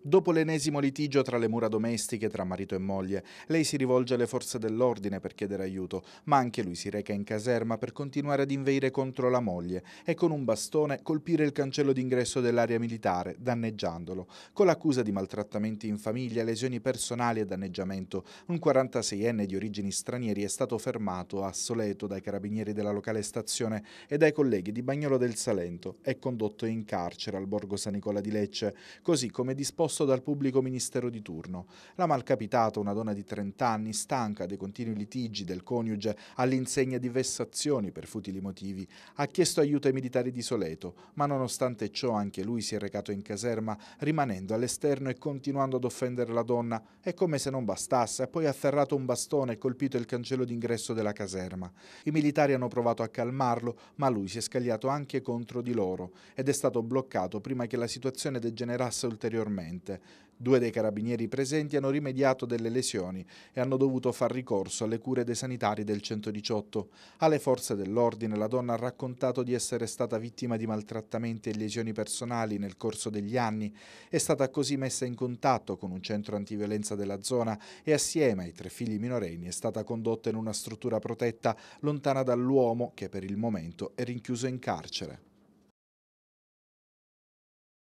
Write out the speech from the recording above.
Dopo l'ennesimo litigio tra le mura domestiche tra marito e moglie, lei si rivolge alle forze dell'ordine per chiedere aiuto, ma anche lui si reca in caserma per continuare ad inveire contro la moglie e con un bastone colpire il cancello d'ingresso dell'area militare, danneggiandolo, con l'accusa di maltrattamenti in famiglia, lesioni personali e danneggiamento. Un 46enne di origini stranieri è stato fermato a Soleto dai carabinieri della locale stazione e dai colleghi di Bagnolo del Salento e condotto in carcere al Borgo San Nicola di Lecce, così come disposto proposto dal pubblico ministero di turno. La malcapitata, una donna di 30 anni, stanca dei continui litigi del coniuge all'insegna di vessazioni per futili motivi, ha chiesto aiuto ai militari di Soleto, ma nonostante ciò anche lui si è recato in caserma, rimanendo all'esterno e continuando ad offendere la donna. e come se non bastasse, ha poi afferrato un bastone e colpito il cancello d'ingresso della caserma. I militari hanno provato a calmarlo, ma lui si è scagliato anche contro di loro ed è stato bloccato prima che la situazione degenerasse ulteriormente incidente. Due dei carabinieri presenti hanno rimediato delle lesioni e hanno dovuto far ricorso alle cure dei sanitari del 118. Alle forze dell'ordine la donna ha raccontato di essere stata vittima di maltrattamenti e lesioni personali nel corso degli anni. È stata così messa in contatto con un centro antiviolenza della zona e assieme ai tre figli minorenni è stata condotta in una struttura protetta lontana dall'uomo che per il momento è rinchiuso in carcere.